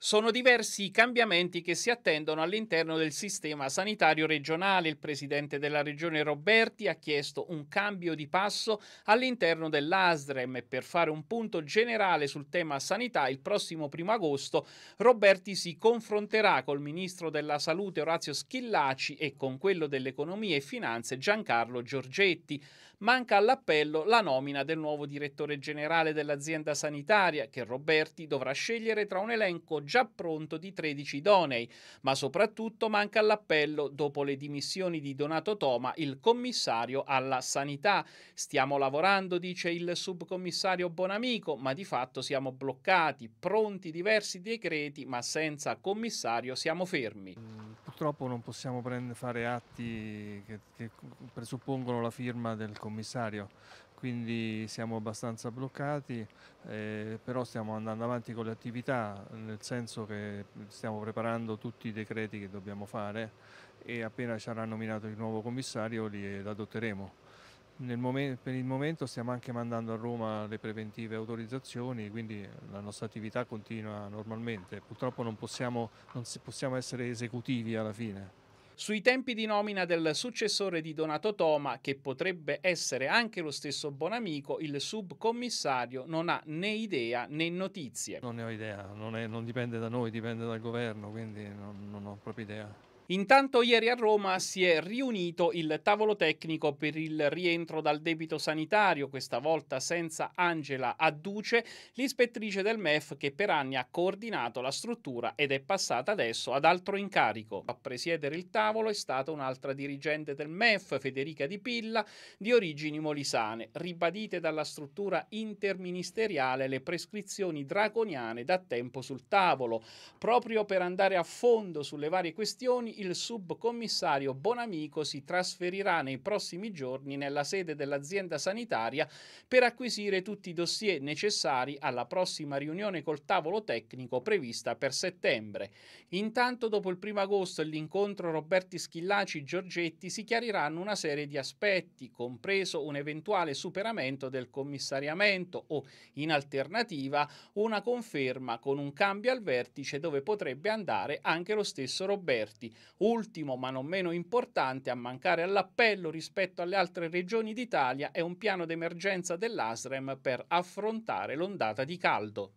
Sono diversi i cambiamenti che si attendono all'interno del sistema sanitario regionale. Il presidente della regione Roberti ha chiesto un cambio di passo all'interno dell'ASDREM. per fare un punto generale sul tema sanità il prossimo primo agosto Roberti si confronterà col ministro della salute Orazio Schillaci e con quello dell'economia e finanze Giancarlo Giorgetti. Manca all'appello la nomina del nuovo direttore generale dell'azienda sanitaria che Roberti dovrà scegliere tra un elenco già pronto di 13 idonei, ma soprattutto manca l'appello dopo le dimissioni di Donato Toma, il commissario alla sanità. Stiamo lavorando, dice il subcommissario Bonamico, ma di fatto siamo bloccati, pronti diversi decreti, ma senza commissario siamo fermi. Mm, purtroppo non possiamo fare atti che, che presuppongono la firma del commissario quindi siamo abbastanza bloccati, eh, però stiamo andando avanti con le attività, nel senso che stiamo preparando tutti i decreti che dobbiamo fare e appena ci sarà nominato il nuovo commissario li adotteremo. Momen- per il momento stiamo anche mandando a Roma le preventive autorizzazioni, quindi la nostra attività continua normalmente. Purtroppo non possiamo, non possiamo essere esecutivi alla fine sui tempi di nomina del successore di Donato Toma, che potrebbe essere anche lo stesso Bonamico, il subcommissario non ha né idea né notizie. Non ne ho idea, non, è, non dipende da noi, dipende dal governo, quindi non, non ho proprio idea. Intanto ieri a Roma si è riunito il tavolo tecnico per il rientro dal debito sanitario, questa volta senza Angela Adduce, l'ispettrice del MEF che per anni ha coordinato la struttura ed è passata adesso ad altro incarico. A presiedere il tavolo è stata un'altra dirigente del MEF, Federica Di Pilla, di origini molisane, ribadite dalla struttura interministeriale le prescrizioni draconiane da tempo sul tavolo. Proprio per andare a fondo sulle varie questioni, il subcommissario Bonamico si trasferirà nei prossimi giorni nella sede dell'azienda sanitaria per acquisire tutti i dossier necessari alla prossima riunione col tavolo tecnico prevista per settembre. Intanto dopo il primo agosto e l'incontro Roberti Schillaci-Giorgetti si chiariranno una serie di aspetti, compreso un eventuale superamento del commissariamento o, in alternativa, una conferma con un cambio al vertice dove potrebbe andare anche lo stesso Roberti. Ultimo, ma non meno importante, a mancare all'appello rispetto alle altre regioni d'Italia è un piano d'emergenza dell'ASREM per affrontare l'ondata di caldo.